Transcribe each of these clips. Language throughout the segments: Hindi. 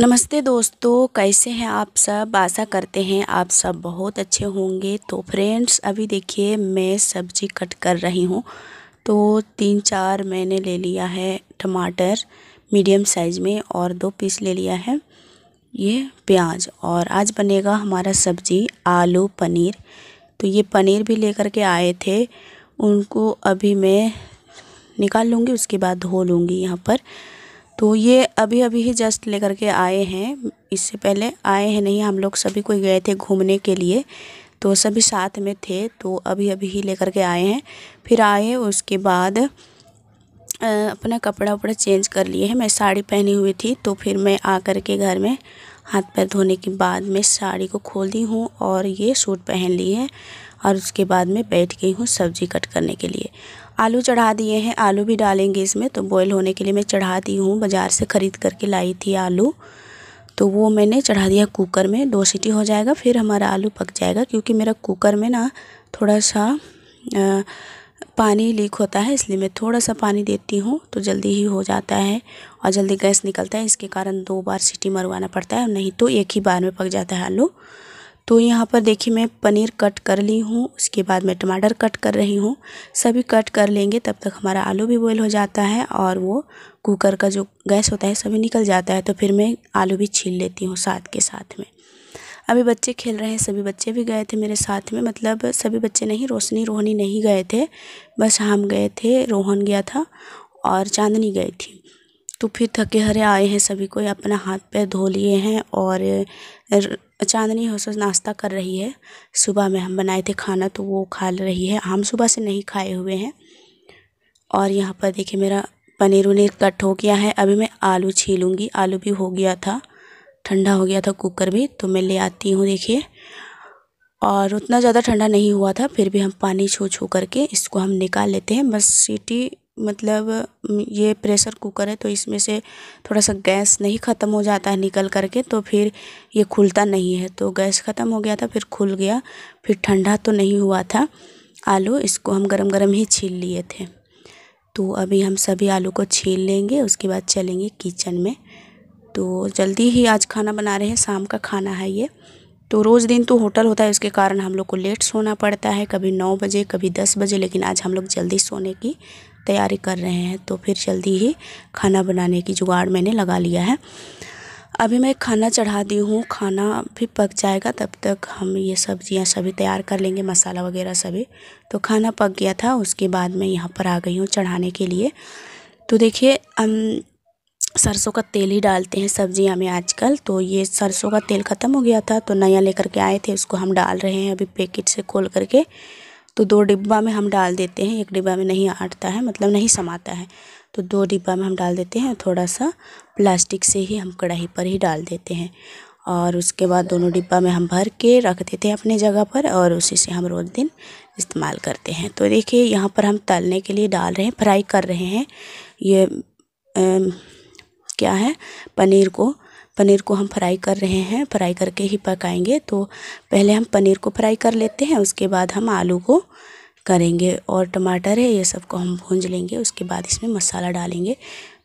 नमस्ते दोस्तों कैसे हैं आप सब आशा करते हैं आप सब बहुत अच्छे होंगे तो फ्रेंड्स अभी देखिए मैं सब्जी कट कर रही हूँ तो तीन चार मैंने ले लिया है टमाटर मीडियम साइज़ में और दो पीस ले लिया है ये प्याज और आज बनेगा हमारा सब्जी आलू पनीर तो ये पनीर भी लेकर के आए थे उनको अभी मैं निकाल लूँगी उसके बाद धो लूँगी यहाँ पर तो ये अभी अभी ही जस्ट लेकर के आए हैं इससे पहले आए हैं नहीं हम लोग सभी कोई गए थे घूमने के लिए तो सभी साथ में थे तो अभी अभी ही लेकर के आए हैं फिर आए उसके बाद अपना कपड़ा वपड़ा चेंज कर लिए हैं मैं साड़ी पहनी हुई थी तो फिर मैं आ कर के घर में हाथ पैर धोने के बाद मैं साड़ी को खोल दी हूँ और ये सूट पहन ली है और उसके बाद मैं बैठ गई हूँ सब्ज़ी कट करने के लिए आलू चढ़ा दिए हैं आलू भी डालेंगे इसमें तो बॉयल होने के लिए मैं चढ़ा दी हूँ बाज़ार से ख़रीद करके लाई थी आलू तो वो मैंने चढ़ा दिया कुकर में दो सीटी हो जाएगा फिर हमारा आलू पक जाएगा क्योंकि मेरा कुकर में ना थोड़ा सा आ, पानी लीक होता है इसलिए मैं थोड़ा सा पानी देती हूँ तो जल्दी ही हो जाता है और जल्दी गैस निकलता है इसके कारण दो बार सीटी मरवाना पड़ता है नहीं तो एक ही बार में पक जाता है आलू तो यहाँ पर देखिए मैं पनीर कट कर ली हूँ उसके बाद मैं टमाटर कट कर रही हूँ सभी कट कर लेंगे तब तक हमारा आलू भी बॉयल हो जाता है और वो कुकर का जो गैस होता है सभी निकल जाता है तो फिर मैं आलू भी छील लेती हूँ साथ के साथ में अभी बच्चे खेल रहे हैं सभी बच्चे भी गए थे मेरे साथ में मतलब सभी बच्चे नहीं रोशनी रोहनी नहीं गए थे बस हम गए थे रोहन गया था और चांदनी गई थी तो फिर थके हरे आए हैं सभी कोई अपना हाथ पैर धो लिए हैं और चांदनी हो नाश्ता कर रही है सुबह में हम बनाए थे खाना तो वो खा रही है हम सुबह से नहीं खाए हुए हैं और यहाँ पर देखिए मेरा पनीर उनीर कट हो गया है अभी मैं आलू छीलूँगी आलू भी हो गया था ठंडा हो गया था कुकर भी तो मैं ले आती हूँ देखिए और उतना ज़्यादा ठंडा नहीं हुआ था फिर भी हम पानी छू छू करके इसको हम निकाल लेते हैं बस सीटी मतलब ये प्रेशर कुकर है तो इसमें से थोड़ा सा गैस नहीं ख़त्म हो जाता है निकल करके तो फिर ये खुलता नहीं है तो गैस ख़त्म हो गया था फिर खुल गया फिर ठंडा तो नहीं हुआ था आलू इसको हम गरम गरम ही छील लिए थे तो अभी हम सभी आलू को छील लेंगे उसके बाद चलेंगे किचन में तो जल्दी ही आज खाना बना रहे हैं शाम का खाना है ये तो रोज़ दिन तो होटल होता है उसके कारण हम लोग को लेट सोना पड़ता है कभी नौ बजे कभी दस बजे लेकिन आज हम लोग जल्दी सोने की तैयारी कर रहे हैं तो फिर जल्दी ही खाना बनाने की जुगाड़ मैंने लगा लिया है अभी मैं खाना चढ़ा दी हूँ खाना भी पक जाएगा तब तक हम ये सब्जियाँ सभी तैयार कर लेंगे मसाला वगैरह सभी तो खाना पक गया था उसके बाद मैं यहाँ पर आ गई हूँ चढ़ाने के लिए तो देखिए हम सरसों का तेल ही डालते हैं सब्जियाँ में आजकल तो ये सरसों का तेल ख़त्म हो गया था तो नया लेकर के आए थे उसको हम डाल रहे हैं अभी पैकेट से खोल करके तो दो डिब्बा में हम डाल देते हैं एक डिब्बा में नहीं आटता है मतलब नहीं समाता है तो दो डिब्बा में हम डाल देते हैं थोड़ा सा प्लास्टिक से ही हम कढ़ाई पर ही डाल देते हैं और उसके बाद दोनों डिब्बा में हम भर के रख देते हैं अपने जगह पर और उसी से हम रोज़ दिन इस्तेमाल करते हैं तो देखिए यहाँ पर हम तलने के लिए डाल रहे हैं फ्राई कर रहे हैं ये ए, क्या है पनीर को पनीर को हम फ्राई कर रहे हैं फ्राई करके ही पकाएंगे तो पहले हम पनीर को फ्राई कर लेते हैं उसके बाद हम आलू को करेंगे और टमाटर है ये सबको हम भूंज लेंगे उसके बाद इसमें मसाला डालेंगे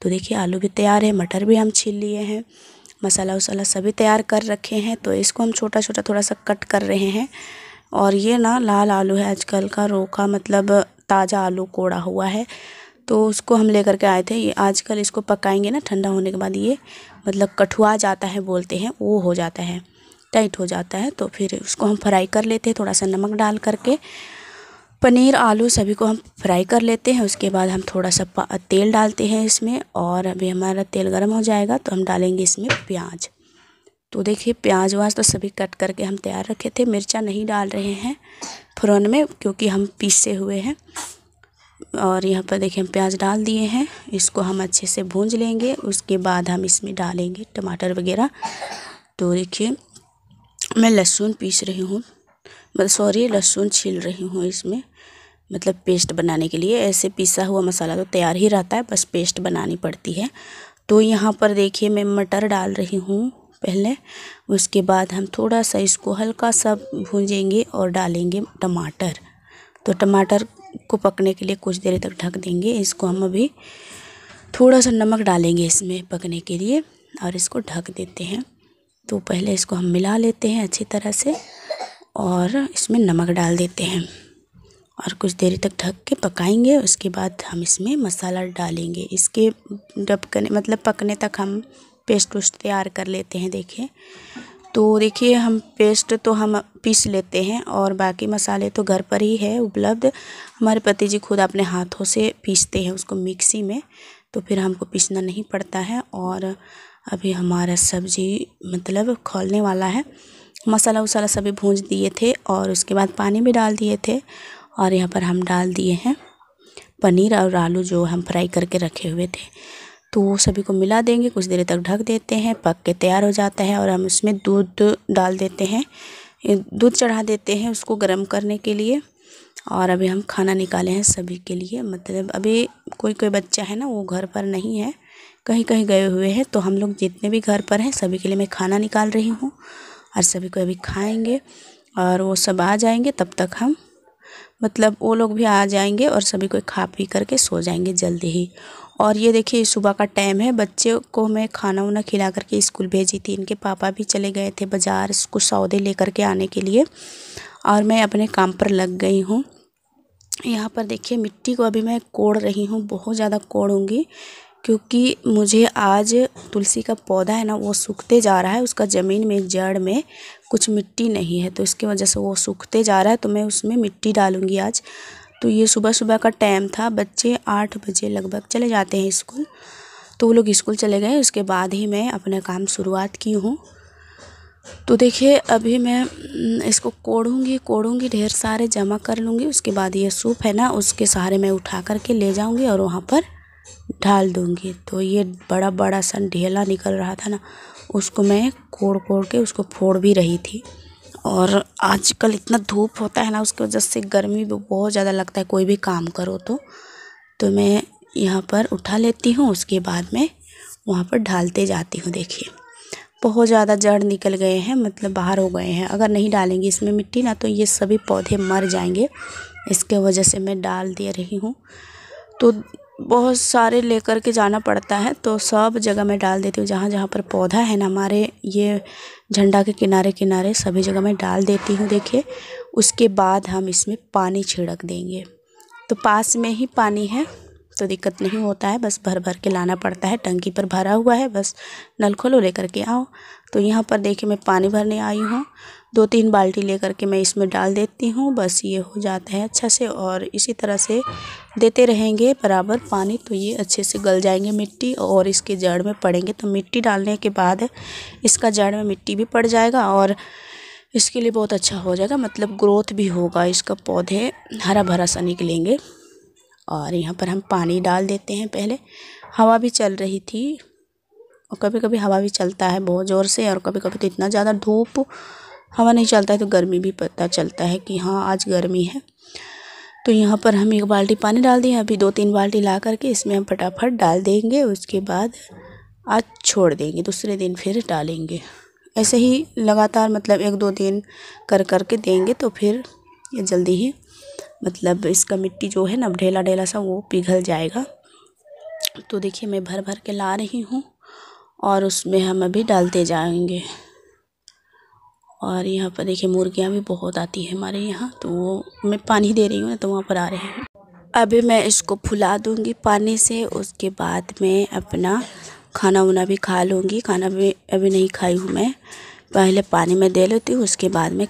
तो देखिए आलू भी तैयार है मटर भी हम छील लिए हैं मसाला वसाला सभी तैयार कर रखे हैं तो इसको हम छोटा छोटा थोड़ा सा कट कर रहे हैं और ये ना लाल आलू है आजकल का रोका मतलब ताज़ा आलू कोड़ा हुआ है तो उसको हम लेकर के आए थे ये आजकल इसको पकाएंगे ना ठंडा होने के बाद ये मतलब कठुआ जाता है बोलते हैं वो हो जाता है टाइट हो जाता है तो फिर उसको हम फ्राई कर लेते हैं थोड़ा सा नमक डाल करके पनीर आलू सभी को हम फ्राई कर लेते हैं उसके बाद हम थोड़ा सा तेल डालते हैं इसमें और अभी हमारा तेल गर्म हो जाएगा तो हम डालेंगे इसमें प्याज तो देखिए प्याज व्याज तो सभी कट करके हम तैयार रखे थे मिर्चा नहीं डाल रहे हैं फ़ुरन में क्योंकि हम पीसे हुए हैं और यहाँ पर देखिए हम प्याज डाल दिए हैं इसको हम अच्छे से भूंज लेंगे उसके बाद हम इसमें डालेंगे टमाटर वगैरह तो देखिए मैं लहसुन पीस रही हूँ मतलब सॉरी लहसुन छील रही हूँ इसमें मतलब पेस्ट बनाने के लिए ऐसे पीसा हुआ मसाला तो तैयार ही रहता है बस पेस्ट बनानी पड़ती है तो यहाँ पर देखिए मैं मटर डाल रही हूँ पहले उसके बाद हम थोड़ा सा इसको हल्का सा भूंजेंगे और डालेंगे टमाटर तो टमाटर को पकने के लिए कुछ देर तक ढक देंगे इसको हम अभी थोड़ा सा नमक डालेंगे इसमें पकने के लिए और इसको ढक देते हैं तो पहले इसको हम मिला लेते हैं अच्छी तरह से और इसमें नमक डाल देते हैं और कुछ देर तक ढक के पकाएंगे उसके बाद हम इसमें मसाला डालेंगे इसके डब करने मतलब पकने तक हम पेस्ट वेस्ट तैयार कर लेते हैं देखें तो देखिए हम पेस्ट तो हम पीस लेते हैं और बाकी मसाले तो घर पर ही है उपलब्ध हमारे पति जी खुद अपने हाथों से पीसते हैं उसको मिक्सी में तो फिर हमको पीसना नहीं पड़ता है और अभी हमारा सब्जी मतलब खोलने वाला है मसाला उसाला सभी भूंज दिए थे और उसके बाद पानी भी डाल दिए थे और यहाँ पर हम डाल दिए हैं पनीर और आलू जो हम फ्राई करके रखे हुए थे तो वो सभी को मिला देंगे कुछ देर तक ढक देते हैं पक के तैयार हो जाता है और हम उसमें दूध डाल देते हैं दूध चढ़ा देते हैं उसको गर्म करने के लिए और अभी हम खाना निकाले हैं सभी के लिए मतलब अभी कोई कोई बच्चा है ना वो घर पर नहीं है कहीं कहीं गए हुए हैं तो हम लोग जितने भी घर पर हैं सभी के लिए मैं खाना निकाल रही हूँ और सभी को अभी खाएंगे और वो सब आ जाएंगे तब तक हम मतलब वो लोग भी आ जाएंगे और सभी को खा पी करके सो जाएंगे जल्दी ही और ये देखिए सुबह का टाइम है बच्चे को मैं खाना वाना खिला करके स्कूल भेजी थी इनके पापा भी चले गए थे बाज़ार कुछ सौदे लेकर के आने के लिए और मैं अपने काम पर लग गई हूँ यहाँ पर देखिए मिट्टी को अभी मैं कोड़ रही हूँ बहुत ज़्यादा कोड़ूँगी क्योंकि मुझे आज तुलसी का पौधा है ना वो सूखते जा रहा है उसका ज़मीन में जड़ में कुछ मिट्टी नहीं है तो इसकी वजह से वो सूखते जा रहा है तो मैं उसमें मिट्टी डालूँगी आज तो ये सुबह सुबह का टाइम था बच्चे आठ बजे लगभग चले जाते हैं स्कूल तो वो लोग स्कूल चले गए उसके बाद ही मैं अपना काम शुरुआत की हूँ तो देखिए अभी मैं हम्म, इसको कोड़ूँगी कोड़ूँगी ढेर सारे जमा कर लूँगी उसके बाद ये सूप है ना उसके सहारे मैं उठा करके ले जाऊँगी और वहाँ पर ढाल दूँगी तो ये बड़ा बड़ा सा ढेला निकल रहा था ना उसको मैं कोड़ कोड़ के उसको फोड़ भी रही थी और आजकल इतना धूप होता है ना उसकी वजह से गर्मी भी बहुत ज़्यादा लगता है कोई भी काम करो तो तो मैं यहाँ पर उठा लेती हूँ उसके बाद में वहाँ पर डालते जाती हूँ देखिए बहुत ज़्यादा जड़ निकल गए हैं मतलब बाहर हो गए हैं अगर नहीं डालेंगे इसमें मिट्टी ना तो ये सभी पौधे मर जाएंगे इसके वजह से मैं डाल दे रही हूँ तो बहुत सारे लेकर के जाना पड़ता है तो सब जगह मैं डाल देती हूँ जहाँ जहाँ पर पौधा है ना हमारे ये झंडा के किनारे किनारे सभी जगह मैं डाल देती हूँ देखिए उसके बाद हम इसमें पानी छिड़क देंगे तो पास में ही पानी है तो दिक्कत नहीं होता है बस भर भर के लाना पड़ता है टंकी पर भरा हुआ है बस नल खोलो लेकर के आओ तो यहाँ पर देखिए मैं पानी भरने आई हूँ दो तीन बाल्टी लेकर के मैं इसमें डाल देती हूँ बस ये हो जाता है अच्छा से और इसी तरह से देते रहेंगे बराबर पानी तो ये अच्छे से गल जाएंगे मिट्टी और इसके जड़ में पड़ेंगे तो मिट्टी डालने के बाद इसका जड़ में मिट्टी भी पड़ जाएगा और इसके लिए बहुत अच्छा हो जाएगा मतलब ग्रोथ भी होगा इसका पौधे हरा भरा सा निकलेंगे और यहाँ पर हम पानी डाल देते हैं पहले हवा भी चल रही थी और कभी कभी हवा भी चलता है बहुत ज़ोर से और कभी कभी तो इतना ज़्यादा धूप हवा नहीं चलता है तो गर्मी भी पता चलता है कि हाँ आज गर्मी है तो यहाँ पर हम एक बाल्टी पानी डाल दिए अभी दो तीन बाल्टी ला करके इसमें हम फटाफट डाल देंगे उसके बाद आज छोड़ देंगे दूसरे दिन फिर डालेंगे ऐसे ही लगातार मतलब एक दो दिन कर कर के देंगे तो फिर ये जल्दी ही मतलब इसका मिट्टी जो है ना ढेला ढेला सा वो पिघल जाएगा तो देखिए मैं भर भर के ला रही हूँ और उसमें हम अभी डालते जाएंगे और यहाँ पर देखिए मुर्गियाँ भी बहुत आती हैं हमारे यहाँ तो वो मैं पानी दे रही हूँ तो वहाँ पर आ रहे हैं अभी मैं इसको फुला दूँगी पानी से उसके बाद मैं अपना खाना उना भी खा लूँगी खाना भी अभी नहीं खाई हूँ मैं पहले पानी में दे लेती हूँ उसके बाद में